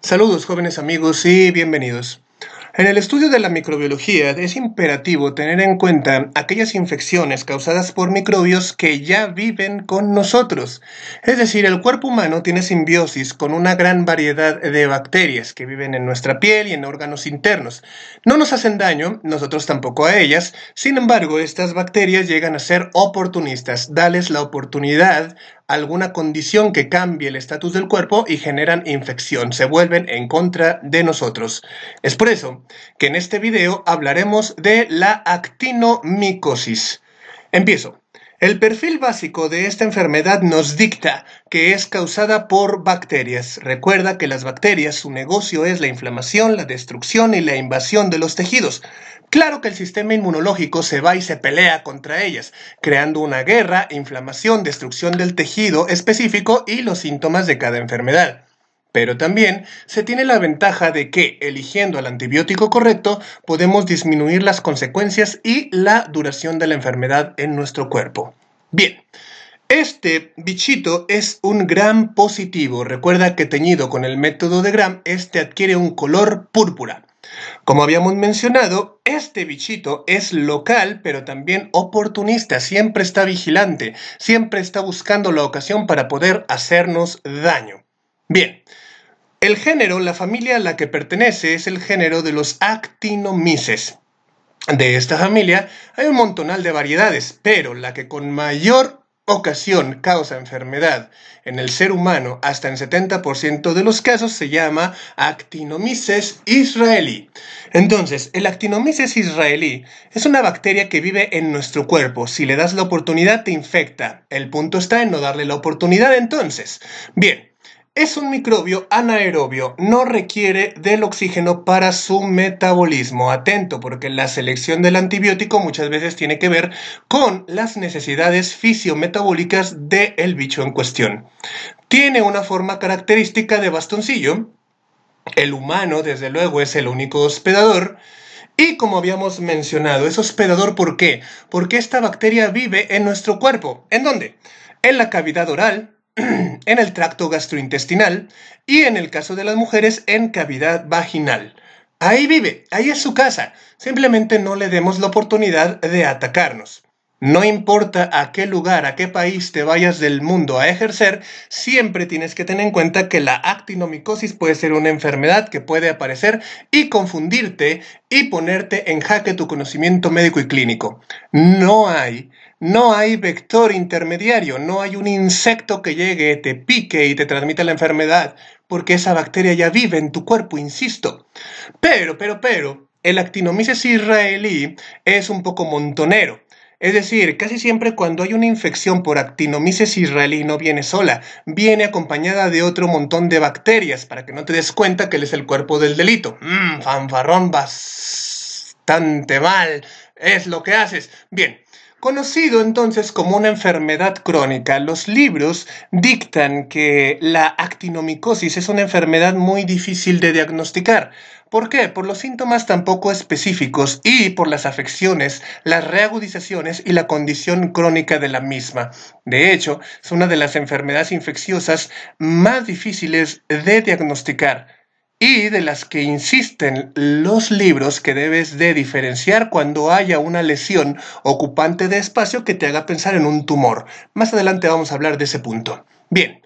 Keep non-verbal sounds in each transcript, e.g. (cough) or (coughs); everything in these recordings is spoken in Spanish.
Saludos jóvenes amigos y bienvenidos. En el estudio de la microbiología es imperativo tener en cuenta aquellas infecciones causadas por microbios que ya viven con nosotros. Es decir, el cuerpo humano tiene simbiosis con una gran variedad de bacterias que viven en nuestra piel y en órganos internos. No nos hacen daño, nosotros tampoco a ellas, sin embargo, estas bacterias llegan a ser oportunistas. Dales la oportunidad alguna condición que cambie el estatus del cuerpo y generan infección, se vuelven en contra de nosotros. Es por eso que en este video hablaremos de la actinomicosis. Empiezo. El perfil básico de esta enfermedad nos dicta que es causada por bacterias. Recuerda que las bacterias, su negocio es la inflamación, la destrucción y la invasión de los tejidos. Claro que el sistema inmunológico se va y se pelea contra ellas, creando una guerra, inflamación, destrucción del tejido específico y los síntomas de cada enfermedad. Pero también se tiene la ventaja de que, eligiendo el antibiótico correcto, podemos disminuir las consecuencias y la duración de la enfermedad en nuestro cuerpo. Bien, este bichito es un gram positivo. Recuerda que teñido con el método de gram, este adquiere un color púrpura. Como habíamos mencionado, este bichito es local pero también oportunista, siempre está vigilante, siempre está buscando la ocasión para poder hacernos daño. Bien, el género, la familia a la que pertenece es el género de los actinomices. De esta familia hay un montonal de variedades, pero la que con mayor ocasión causa enfermedad en el ser humano hasta en 70% de los casos se llama actinomices israelí. Entonces, el actinomices israelí es una bacteria que vive en nuestro cuerpo. Si le das la oportunidad te infecta. El punto está en no darle la oportunidad entonces. Bien, es un microbio anaerobio, no requiere del oxígeno para su metabolismo. Atento, porque la selección del antibiótico muchas veces tiene que ver con las necesidades fisiometabólicas del bicho en cuestión. Tiene una forma característica de bastoncillo. El humano, desde luego, es el único hospedador. Y como habíamos mencionado, es hospedador ¿por qué? Porque esta bacteria vive en nuestro cuerpo. ¿En dónde? En la cavidad oral, (clears throat) en el tracto gastrointestinal y en el caso de las mujeres en cavidad vaginal. Ahí vive, ahí es su casa. Simplemente no le demos la oportunidad de atacarnos. No importa a qué lugar, a qué país te vayas del mundo a ejercer, siempre tienes que tener en cuenta que la actinomicosis puede ser una enfermedad que puede aparecer y confundirte y ponerte en jaque tu conocimiento médico y clínico. No hay no hay vector intermediario, no hay un insecto que llegue, te pique y te transmita la enfermedad, porque esa bacteria ya vive en tu cuerpo, insisto. Pero, pero, pero, el actinomyces israelí es un poco montonero. Es decir, casi siempre cuando hay una infección por actinomyces israelí no viene sola, viene acompañada de otro montón de bacterias para que no te des cuenta que él es el cuerpo del delito. Mmm, fanfarrón bastante mal, es lo que haces. Bien, Conocido entonces como una enfermedad crónica, los libros dictan que la actinomicosis es una enfermedad muy difícil de diagnosticar. ¿Por qué? Por los síntomas tan poco específicos y por las afecciones, las reagudizaciones y la condición crónica de la misma. De hecho, es una de las enfermedades infecciosas más difíciles de diagnosticar y de las que insisten los libros que debes de diferenciar cuando haya una lesión ocupante de espacio que te haga pensar en un tumor. Más adelante vamos a hablar de ese punto. Bien.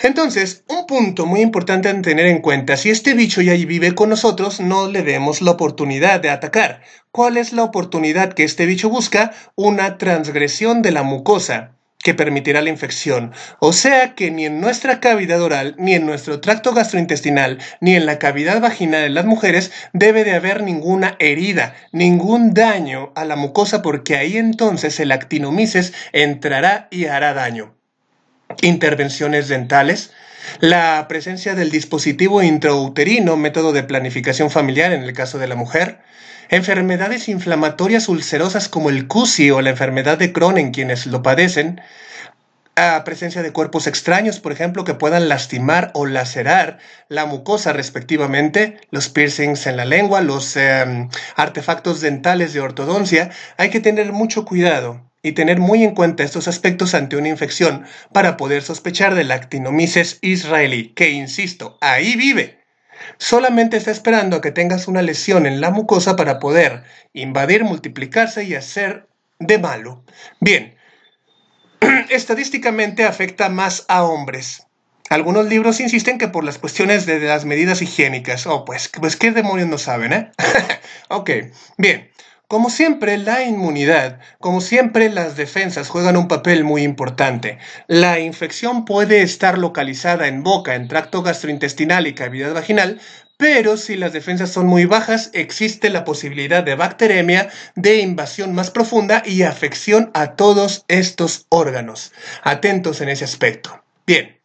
Entonces, un punto muy importante a tener en cuenta, si este bicho ya vive con nosotros, no le demos la oportunidad de atacar. ¿Cuál es la oportunidad que este bicho busca? Una transgresión de la mucosa que permitirá la infección. O sea que ni en nuestra cavidad oral, ni en nuestro tracto gastrointestinal, ni en la cavidad vaginal de las mujeres debe de haber ninguna herida, ningún daño a la mucosa porque ahí entonces el actinomices entrará y hará daño. Intervenciones dentales, la presencia del dispositivo intrauterino, método de planificación familiar en el caso de la mujer, enfermedades inflamatorias ulcerosas como el CUSI o la enfermedad de Crohn en quienes lo padecen, a presencia de cuerpos extraños, por ejemplo, que puedan lastimar o lacerar la mucosa respectivamente, los piercings en la lengua, los em, artefactos dentales de ortodoncia, hay que tener mucho cuidado y tener muy en cuenta estos aspectos ante una infección para poder sospechar de la israelí, que, insisto, ahí vive. Solamente está esperando a que tengas una lesión en la mucosa para poder invadir, multiplicarse y hacer de malo. Bien, (clears throat) estadísticamente afecta más a hombres. Algunos libros insisten que por las cuestiones de las medidas higiénicas. Oh, pues, pues qué demonios no saben, ¿eh? (laughs) ok, bien. Como siempre, la inmunidad, como siempre, las defensas juegan un papel muy importante. La infección puede estar localizada en boca, en tracto gastrointestinal y cavidad vaginal, pero si las defensas son muy bajas, existe la posibilidad de bacteremia, de invasión más profunda y afección a todos estos órganos. Atentos en ese aspecto. Bien,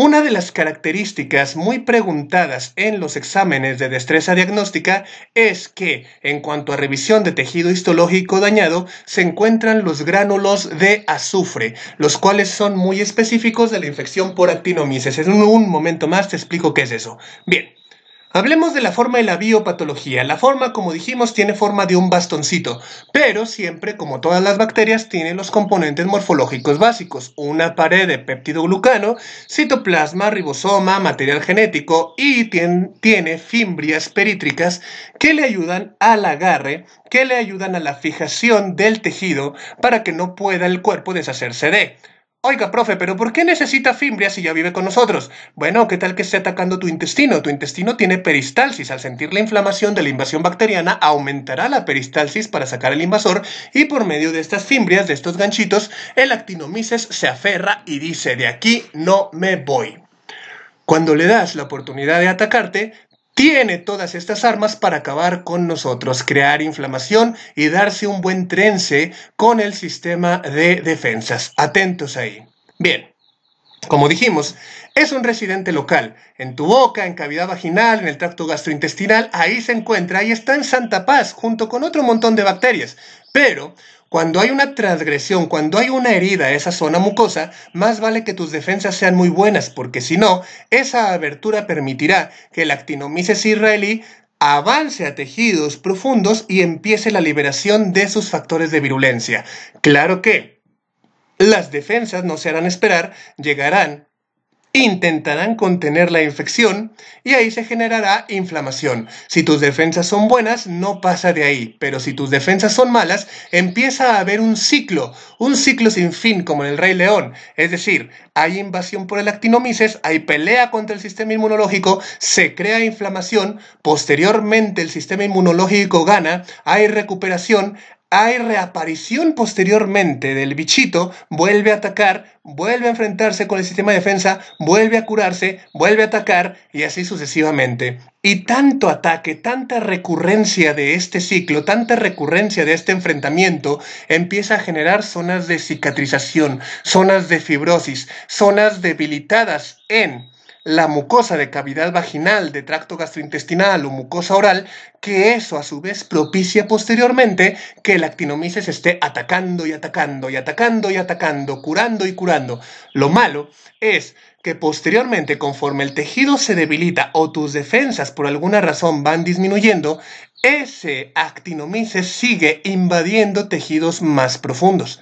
una de las características muy preguntadas en los exámenes de destreza diagnóstica es que, en cuanto a revisión de tejido histológico dañado, se encuentran los gránulos de azufre, los cuales son muy específicos de la infección por actinomices. En un momento más te explico qué es eso. Bien. Hablemos de la forma de la biopatología. La forma, como dijimos, tiene forma de un bastoncito, pero siempre, como todas las bacterias, tiene los componentes morfológicos básicos, una pared de peptidoglucano, citoplasma, ribosoma, material genético y tiene, fimbrias perítricas que le ayudan al agarre, que le ayudan a la fijación del tejido para que no pueda el cuerpo deshacerse de. Oiga, profe, pero ¿por qué necesita fimbria si ya vive con nosotros? Bueno, ¿qué tal que esté atacando tu intestino? Tu intestino tiene peristalsis. Al sentir la inflamación de la invasión bacteriana, aumentará la peristalsis para sacar el invasor y por medio de estas fimbrias, de estos ganchitos, el actinomices se aferra y dice, de aquí no me voy. Cuando le das la oportunidad de atacarte, tiene todas estas armas para acabar con nosotros, crear inflamación y darse un buen trence con el sistema de defensas. Atentos ahí. Bien, como dijimos, es un residente local. En tu boca, en cavidad vaginal, en el tracto gastrointestinal, ahí se encuentra y está en Santa Paz junto con otro montón de bacterias. Pero cuando hay una transgresión, cuando hay una herida a esa zona mucosa, más vale que tus defensas sean muy buenas, porque si no, esa abertura permitirá que el actinomices israelí avance a tejidos profundos y empiece la liberación de sus factores de virulencia. Claro que las defensas no se harán esperar, llegarán, intentarán contener la infección y ahí se generará inflamación. Si tus defensas son buenas, no pasa de ahí, pero si tus defensas son malas, empieza a haber un ciclo, un ciclo sin fin como en el Rey León. Es decir, hay invasión por el actinomices, hay pelea contra el sistema inmunológico, se crea inflamación, posteriormente el sistema inmunológico gana, hay recuperación, hay reaparición posteriormente del bichito, vuelve a atacar, vuelve a enfrentarse con el sistema de defensa, vuelve a curarse, vuelve a atacar y así sucesivamente. Y tanto ataque, tanta recurrencia de este ciclo, tanta recurrencia de este enfrentamiento, empieza a generar zonas de cicatrización, zonas de fibrosis, zonas debilitadas en la mucosa de cavidad vaginal, de tracto gastrointestinal o mucosa oral, que eso a su vez propicia posteriormente que el actinomices esté atacando y atacando y atacando y atacando, curando y curando. Lo malo es que posteriormente, conforme el tejido se debilita o tus defensas por alguna razón van disminuyendo, ese actinomices sigue invadiendo tejidos más profundos.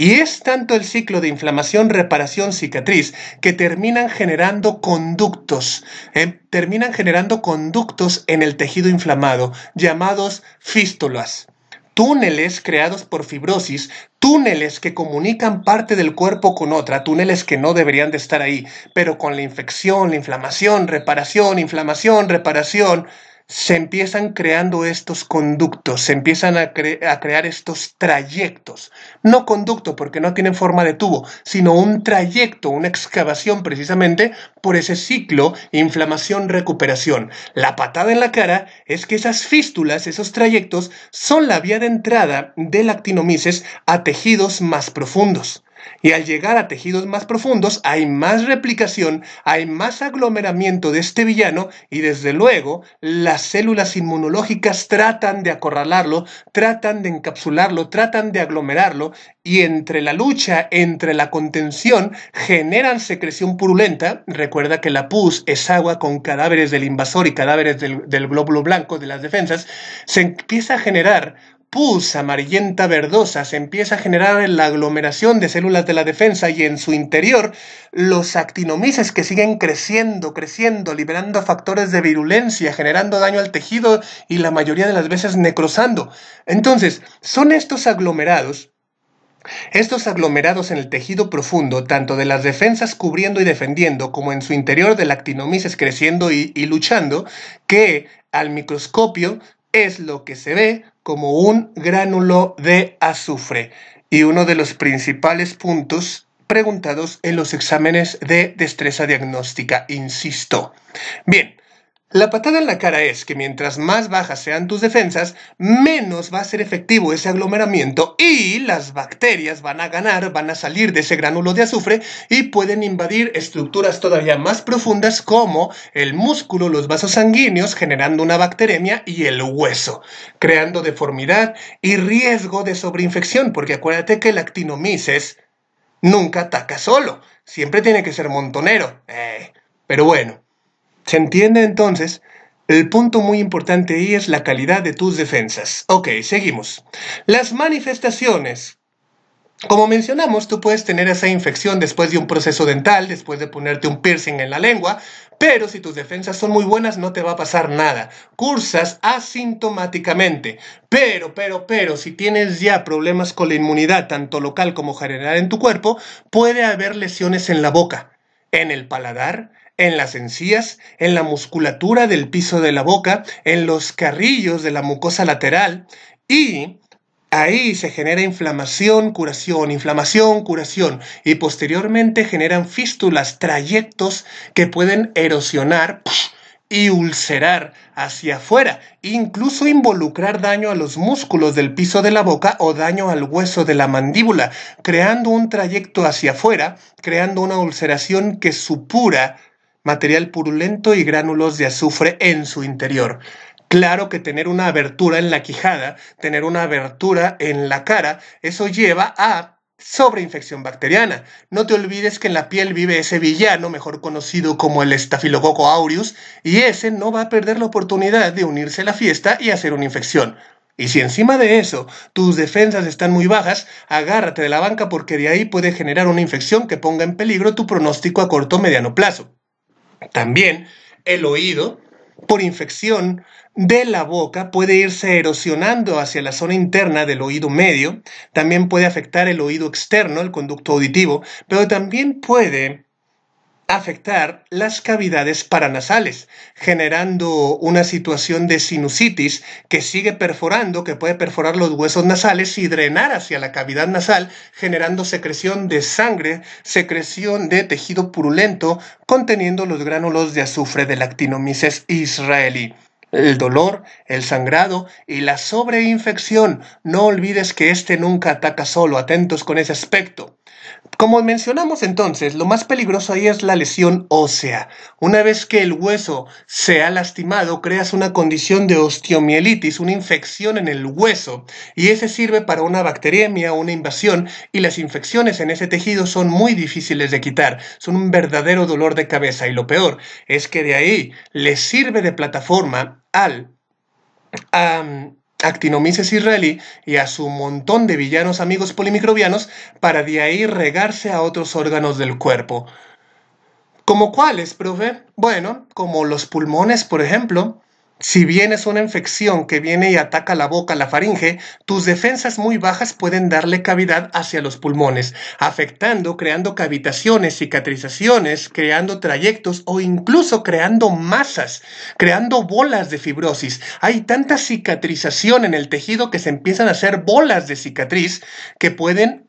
Y es tanto el ciclo de inflamación, reparación, cicatriz que terminan generando conductos, eh, terminan generando conductos en el tejido inflamado llamados fístulas túneles creados por fibrosis, túneles que comunican parte del cuerpo con otra, túneles que no deberían de estar ahí, pero con la infección, la inflamación, reparación, inflamación, reparación, se empiezan creando estos conductos, se empiezan a, crear estos trayectos. No conducto porque no tienen forma de tubo, sino un trayecto, una excavación precisamente por ese ciclo inflamación-recuperación. La patada en la cara es que esas fístulas, esos trayectos, son la vía de entrada de lactinomices a tejidos más profundos. Y al llegar a tejidos más profundos hay más replicación, hay más aglomeramiento de este villano y desde luego las células inmunológicas tratan de acorralarlo, tratan de encapsularlo, tratan de aglomerarlo y entre la lucha, entre la contención, generan secreción purulenta. Recuerda que la pus es agua con cadáveres del invasor y cadáveres del, del glóbulo blanco de las defensas. Se empieza a generar pus amarillenta verdosa se empieza a generar en la aglomeración de células de la defensa y en su interior los actinomices que siguen creciendo, creciendo, liberando factores de virulencia, generando daño al tejido y la mayoría de las veces necrosando. Entonces, son estos aglomerados estos aglomerados en el tejido profundo, tanto de las defensas cubriendo y defendiendo, como en su interior la actinomices creciendo y luchando, que al microscopio es lo que se ve como un gránulo de azufre y uno de los principales puntos preguntados en los exámenes de destreza diagnóstica, insisto. Bien, la patada en la cara es que mientras más bajas sean tus defensas, menos va a ser efectivo ese aglomeramiento y las bacterias van a ganar, van a salir de ese gránulo de azufre y pueden invadir estructuras todavía más profundas como el músculo, los vasos sanguíneos, generando una bacteremia y el hueso, creando deformidad y riesgo de sobreinfección, porque acuérdate que el actinomices nunca ataca solo, siempre tiene que ser montonero. Eh, pero bueno. Se entiende entonces el punto muy importante ahí es la calidad de tus defensas. Ok, seguimos. Las manifestaciones. Como mencionamos, tú puedes tener esa infección después de un proceso dental, después de ponerte un piercing en la lengua, pero si tus defensas son muy buenas no te va a pasar nada. Cursas asintomáticamente, pero, pero, pero, si tienes ya problemas con la inmunidad, tanto local como general en tu cuerpo, puede haber lesiones en la boca, en el paladar, en las encías, en la musculatura del piso de la boca, en los carrillos de la mucosa lateral y ahí se genera inflamación, curación, inflamación, curación y posteriormente generan fístulas, trayectos que pueden erosionar y ulcerar hacia afuera, incluso involucrar daño a los músculos del piso de la boca o daño al hueso de la mandíbula, creando un trayecto hacia afuera, creando una ulceración que supura material purulento y gránulos de azufre en su interior. Claro que tener una abertura en la quijada, tener una abertura en la cara, eso lleva a sobreinfección bacteriana. No te olvides que en la piel vive ese villano, mejor conocido como el estafilococo aureus, y ese no va a perder la oportunidad de unirse a la fiesta y hacer una infección. Y si encima de eso tus defensas están muy bajas, agárrate de la banca porque de ahí puede generar una infección que ponga en peligro tu pronóstico a corto o mediano plazo. También el oído, por infección de la boca, puede irse erosionando hacia la zona interna del oído medio, también puede afectar el oído externo, el conducto auditivo, pero también puede afectar las cavidades paranasales, generando una situación de sinusitis que sigue perforando, que puede perforar los huesos nasales y drenar hacia la cavidad nasal, generando secreción de sangre, secreción de tejido purulento, conteniendo los gránulos de azufre de lactinomices israelí el dolor, el sangrado y la sobreinfección. No olvides que este nunca ataca solo, atentos con ese aspecto. Como mencionamos entonces, lo más peligroso ahí es la lesión ósea. Una vez que el hueso se ha lastimado, creas una condición de osteomielitis, una infección en el hueso, y ese sirve para una bacteriemia una invasión, y las infecciones en ese tejido son muy difíciles de quitar, son un verdadero dolor de cabeza, y lo peor es que de ahí le sirve de plataforma al... A... Actinomices israelí y a su montón de villanos amigos polimicrobianos para de ahí regarse a otros órganos del cuerpo. ¿Como cuáles, profe? Bueno, como los pulmones, por ejemplo, si bien es una infección que viene y ataca la boca, la faringe, tus defensas muy bajas pueden darle cavidad hacia los pulmones, afectando, creando cavitaciones, cicatrizaciones, creando trayectos o incluso creando masas, creando bolas de fibrosis. Hay tanta cicatrización en el tejido que se empiezan a hacer bolas de cicatriz que pueden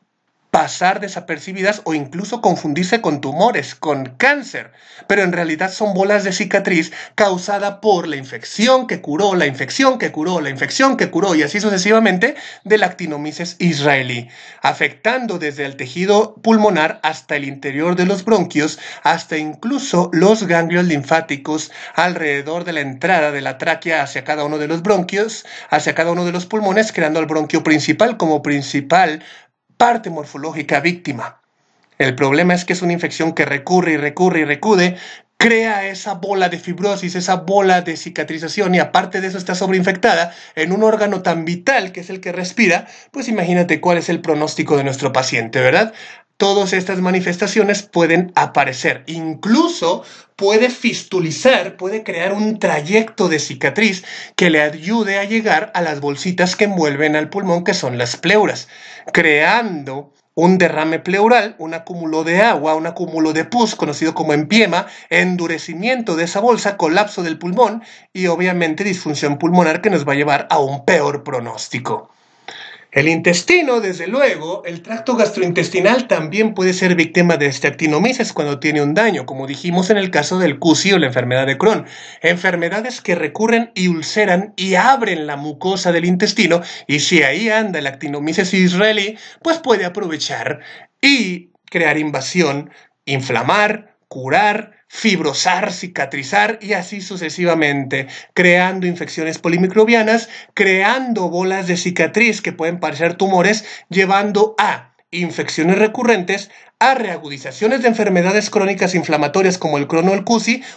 pasar desapercibidas o incluso confundirse con tumores, con cáncer, pero en realidad son bolas de cicatriz causada por la infección que curó, la infección que curó, la infección que curó y así sucesivamente de lactinomices israelí, afectando desde el tejido pulmonar hasta el interior de los bronquios, hasta incluso los ganglios linfáticos alrededor de la entrada de la tráquea hacia cada uno de los bronquios, hacia cada uno de los pulmones, creando al bronquio principal como principal parte morfológica víctima. El problema es que es una infección que recurre y recurre y recude, crea esa bola de fibrosis, esa bola de cicatrización y aparte de eso está sobreinfectada en un órgano tan vital que es el que respira, pues imagínate cuál es el pronóstico de nuestro paciente, ¿verdad? todas estas manifestaciones pueden aparecer. Incluso puede fistulizar, puede crear un trayecto de cicatriz que le ayude a llegar a las bolsitas que envuelven al pulmón, que son las pleuras, creando un derrame pleural, un acúmulo de agua, un acúmulo de pus, conocido como empiema, endurecimiento de esa bolsa, colapso del pulmón y obviamente disfunción pulmonar que nos va a llevar a un peor pronóstico. El intestino, desde luego, el tracto gastrointestinal también puede ser víctima de este actinomisis cuando tiene un daño, como dijimos en el caso del CUSI o la enfermedad de Crohn. Enfermedades que recurren y ulceran y abren la mucosa del intestino, y si ahí anda el actinomisis israelí, pues puede aprovechar y crear invasión, inflamar, curar fibrosar, cicatrizar y así sucesivamente, creando infecciones polimicrobianas, creando bolas de cicatriz que pueden parecer tumores, llevando a infecciones recurrentes, a reagudizaciones de enfermedades crónicas inflamatorias como el crono el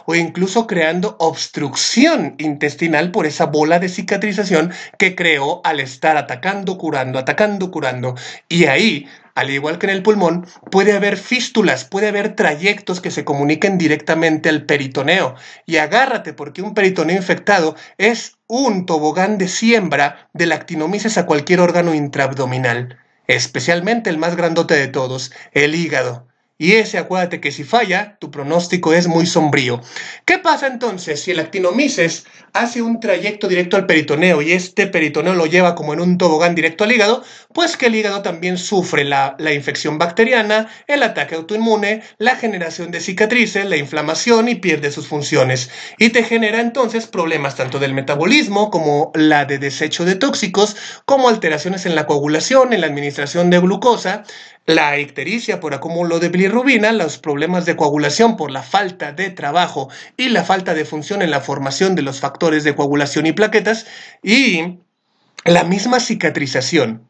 o incluso creando obstrucción intestinal por esa bola de cicatrización que creó al estar atacando, curando, atacando, curando. Y ahí al igual que en el pulmón, puede haber fístulas, puede haber trayectos que se comuniquen directamente al peritoneo. Y agárrate porque un peritoneo infectado es un tobogán de siembra de lactinomices a cualquier órgano intraabdominal, especialmente el más grandote de todos, el hígado. Y ese, acuérdate que si falla, tu pronóstico es muy sombrío. ¿Qué pasa entonces si el actinomises hace un trayecto directo al peritoneo y este peritoneo lo lleva como en un tobogán directo al hígado? Pues que el hígado también sufre la, la infección bacteriana, el ataque autoinmune, la generación de cicatrices, la inflamación y pierde sus funciones. Y te genera entonces problemas tanto del metabolismo como la de desecho de tóxicos, como alteraciones en la coagulación, en la administración de glucosa, la ictericia por acúmulo de bilirrubina, los problemas de coagulación por la falta de trabajo y la falta de función en la formación de los factores de coagulación y plaquetas y la misma cicatrización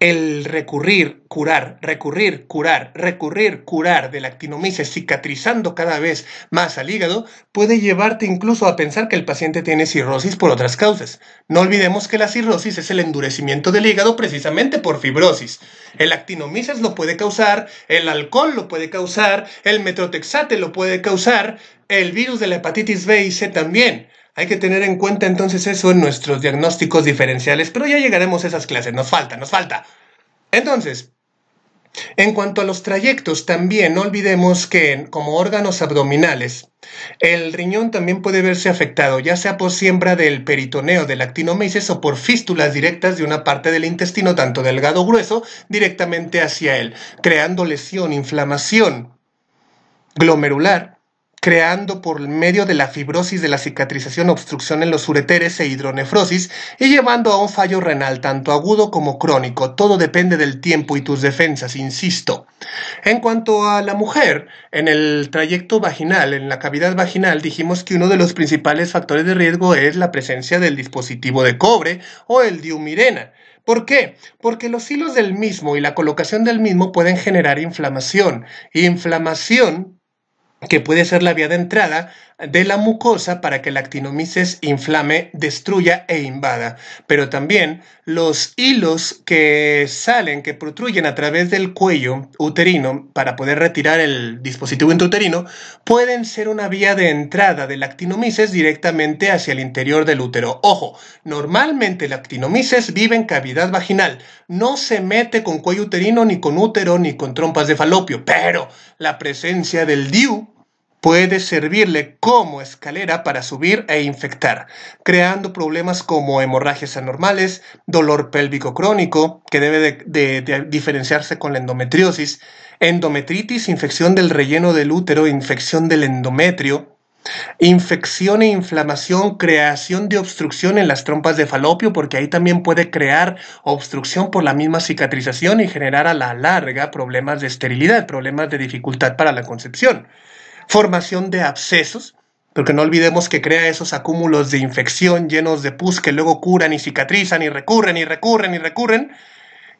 el recurrir, curar, recurrir, curar, recurrir, curar de la cicatrizando cada vez más al hígado puede llevarte incluso a pensar que el paciente tiene cirrosis por otras causas. No olvidemos que la cirrosis es el endurecimiento del hígado precisamente por fibrosis. El actinomisis lo puede causar, el alcohol lo puede causar, el metrotexate lo puede causar, el virus de la hepatitis B y C también. Hay que tener en cuenta entonces eso en nuestros diagnósticos diferenciales, pero ya llegaremos a esas clases, nos falta, nos falta. Entonces, en cuanto a los trayectos, también no olvidemos que como órganos abdominales, el riñón también puede verse afectado, ya sea por siembra del peritoneo del actinomeices o por fístulas directas de una parte del intestino, tanto delgado o grueso, directamente hacia él, creando lesión, inflamación glomerular creando por medio de la fibrosis de la cicatrización obstrucción en los ureteres e hidronefrosis y llevando a un fallo renal tanto agudo como crónico. Todo depende del tiempo y tus defensas, insisto. En cuanto a la mujer, en el trayecto vaginal, en la cavidad vaginal, dijimos que uno de los principales factores de riesgo es la presencia del dispositivo de cobre o el diumirena. ¿Por qué? Porque los hilos del mismo y la colocación del mismo pueden generar inflamación. Inflamación que puede ser la vía de entrada de la mucosa para que la inflame, destruya e invada. Pero también los hilos que salen, que protruyen a través del cuello uterino para poder retirar el dispositivo intrauterino, pueden ser una vía de entrada de la directamente hacia el interior del útero. Ojo, normalmente la vive en cavidad vaginal, no se mete con cuello uterino ni con útero ni con trompas de falopio, pero la presencia del DIU puede servirle como escalera para subir e infectar, creando problemas como hemorragias anormales, dolor pélvico crónico, que debe de, diferenciarse con la endometriosis, endometritis, infección del relleno del útero, infección del endometrio, infección e inflamación, creación de obstrucción en las trompas de falopio, porque ahí también puede crear obstrucción por la misma cicatrización y generar a la larga problemas de esterilidad, problemas de dificultad para la concepción formación de abscesos, porque no olvidemos que crea esos acúmulos de infección llenos de pus que luego curan y cicatrizan y recurren y recurren y recurren.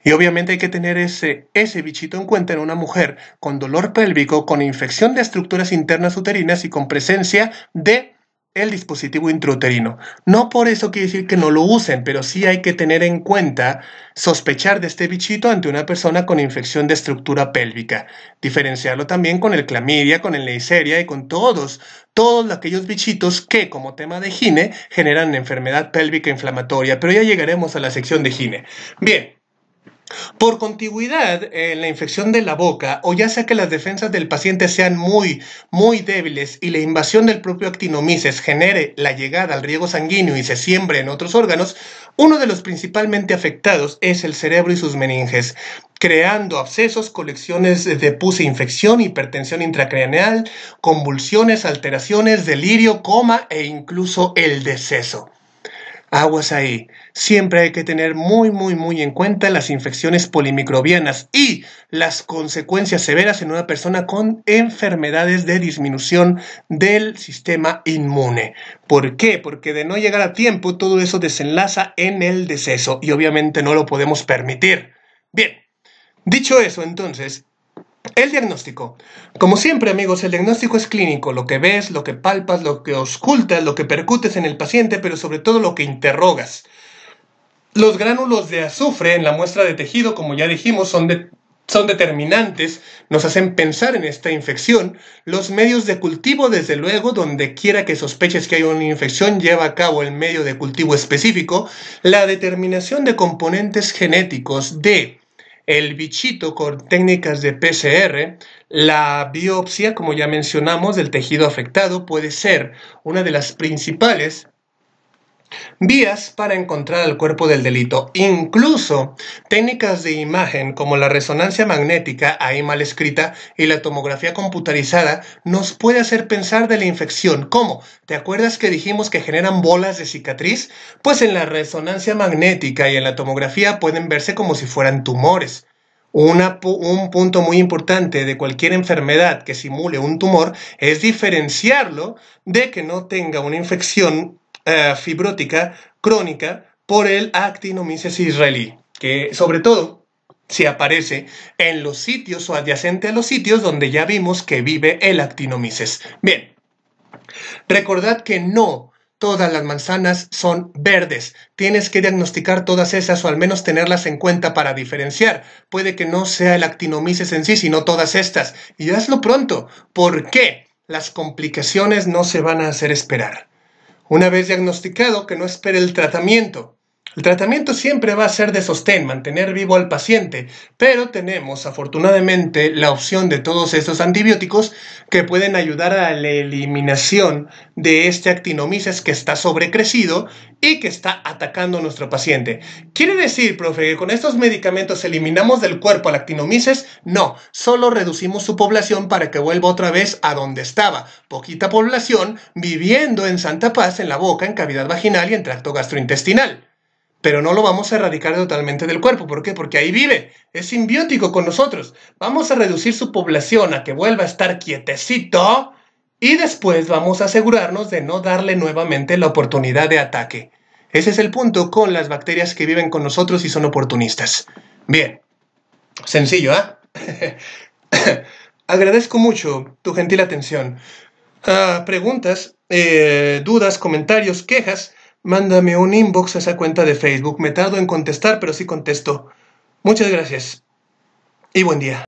Y obviamente hay que tener ese, ese bichito en cuenta en una mujer con dolor pélvico, con infección de estructuras internas uterinas y con presencia de el dispositivo intrauterino. No por eso quiere decir que no lo usen, pero sí hay que tener en cuenta sospechar de este bichito ante una persona con infección de estructura pélvica. Diferenciarlo también con el clamidia, con el neisseria y con todos, todos aquellos bichitos que, como tema de gine, generan enfermedad pélvica inflamatoria. Pero ya llegaremos a la sección de gine. Bien, por contigüidad, en eh, la infección de la boca, o ya sea que las defensas del paciente sean muy, muy débiles y la invasión del propio actinomices genere la llegada al riego sanguíneo y se siembre en otros órganos, uno de los principalmente afectados es el cerebro y sus meninges, creando abscesos, colecciones de pus e infección, hipertensión intracraneal, convulsiones, alteraciones, delirio, coma e incluso el deceso. Aguas ahí. Siempre hay que tener muy, muy, muy en cuenta las infecciones polimicrobianas y las consecuencias severas en una persona con enfermedades de disminución del sistema inmune. ¿Por qué? Porque de no llegar a tiempo todo eso desenlaza en el deceso y obviamente no lo podemos permitir. Bien, dicho eso entonces, el diagnóstico. Como siempre amigos, el diagnóstico es clínico, lo que ves, lo que palpas, lo que auscultas, lo que percutes en el paciente, pero sobre todo lo que interrogas. Los gránulos de azufre en la muestra de tejido, como ya dijimos, son son determinantes, nos hacen pensar en esta infección. Los medios de cultivo, desde luego, donde quiera que sospeches que hay una infección, lleva a cabo el medio de cultivo específico. La determinación de componentes genéticos de el bichito con técnicas de PCR, la biopsia, como ya mencionamos, del tejido afectado puede ser una de las principales vías para encontrar al cuerpo del delito, incluso técnicas de imagen como la resonancia magnética, ahí mal escrita, y la tomografía computarizada nos puede hacer pensar de la infección. ¿Cómo? ¿Te acuerdas que dijimos que generan bolas de cicatriz? Pues en la resonancia magnética y en la tomografía pueden verse como si fueran tumores. un punto muy importante de cualquier enfermedad que simule un tumor es diferenciarlo de que no tenga una infección eh, fibrótica crónica por el actinomices israelí, que sobre todo se aparece en los sitios o adyacente a los sitios donde ya vimos que vive el actinomices. Bien, recordad que no todas las manzanas son verdes. Tienes que diagnosticar todas esas o al menos tenerlas en cuenta para diferenciar. Puede que no sea el actinomisis en sí, sino todas estas. Y hazlo pronto. porque Las complicaciones no se van a hacer esperar. Una vez diagnosticado, que no espere el tratamiento, el tratamiento siempre va a ser de sostén, mantener vivo al paciente, pero tenemos afortunadamente la opción de todos estos antibióticos que pueden ayudar a la eliminación de este actinomices que está sobrecrecido y que está atacando a nuestro paciente. ¿Quiere decir, profe, que con estos medicamentos eliminamos del cuerpo al actinomices? No, solo reducimos su población para que vuelva otra vez a donde estaba. Poquita población viviendo en Santa Paz, en la boca, en cavidad vaginal y en tracto gastrointestinal pero no lo vamos a erradicar totalmente del cuerpo. ¿Por qué? Porque ahí vive, es simbiótico con nosotros. Vamos a reducir su población a que vuelva a estar quietecito y después vamos a asegurarnos de no darle nuevamente la oportunidad de ataque. Ese es el punto con las bacterias que viven con nosotros y son oportunistas. Bien, sencillo, ¿ah? (coughs) Agradezco mucho tu gentil atención. Ah, preguntas, eh, dudas, comentarios, quejas Mándame un inbox a esa cuenta de Facebook. Me tardo en contestar, pero sí contesto. Muchas gracias y buen día.